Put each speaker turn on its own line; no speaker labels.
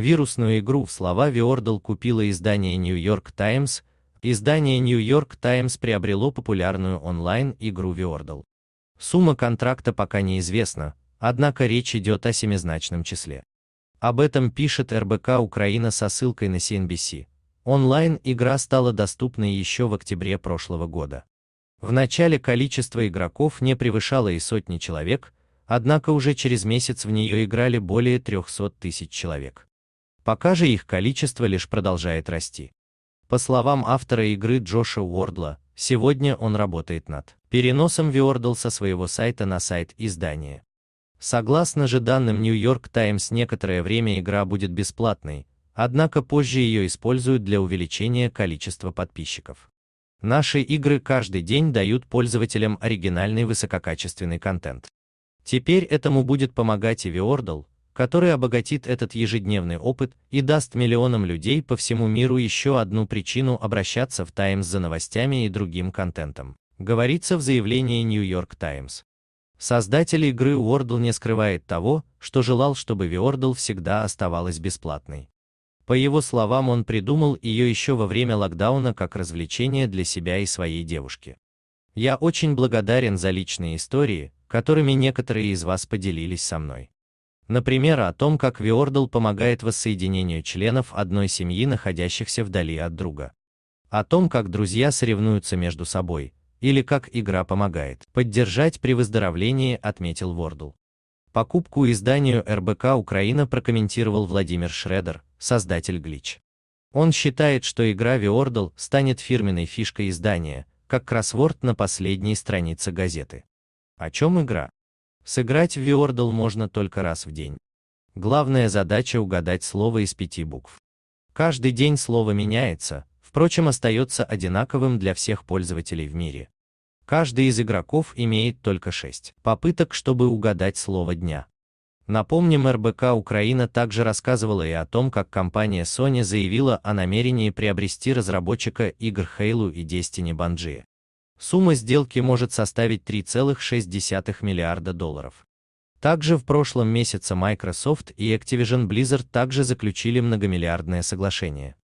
Вирусную игру в слова Виордл купило издание New York Times. Издание New York Times приобрело популярную онлайн-игру Виордл. Сумма контракта пока неизвестна, однако речь идет о семизначном числе. Об этом пишет РБК Украина со ссылкой на CNBC. Онлайн-игра стала доступной еще в октябре прошлого года. В начале количество игроков не превышало и сотни человек, однако уже через месяц в нее играли более 300 тысяч человек. Пока же их количество лишь продолжает расти. По словам автора игры Джоша Уордла, сегодня он работает над переносом Виордл со своего сайта на сайт издания. Согласно же данным New York Times, некоторое время игра будет бесплатной, однако позже ее используют для увеличения количества подписчиков. Наши игры каждый день дают пользователям оригинальный высококачественный контент. Теперь этому будет помогать и Виордл, который обогатит этот ежедневный опыт и даст миллионам людей по всему миру еще одну причину обращаться в Times за новостями и другим контентом, говорится в заявлении New York Times. Создатель игры Wordle не скрывает того, что желал, чтобы Wordle всегда оставалась бесплатной. По его словам, он придумал ее еще во время локдауна как развлечение для себя и своей девушки. Я очень благодарен за личные истории, которыми некоторые из вас поделились со мной. Например, о том, как Виордл помогает воссоединению членов одной семьи, находящихся вдали от друга. О том, как друзья соревнуются между собой, или как игра помогает поддержать при выздоровлении, отметил Вордл. Покупку изданию РБК Украина прокомментировал Владимир Шредер, создатель Глич. Он считает, что игра Виордл станет фирменной фишкой издания, как кроссворд на последней странице газеты. О чем игра? Сыграть в Виордл можно только раз в день. Главная задача угадать слово из пяти букв. Каждый день слово меняется, впрочем остается одинаковым для всех пользователей в мире. Каждый из игроков имеет только 6 попыток, чтобы угадать слово дня. Напомним, РБК Украина также рассказывала и о том, как компания Sony заявила о намерении приобрести разработчика игр Halo и Destiny Bungie. Сумма сделки может составить 3,6 миллиарда долларов. Также в прошлом месяце Microsoft и Activision Blizzard также заключили многомиллиардное соглашение.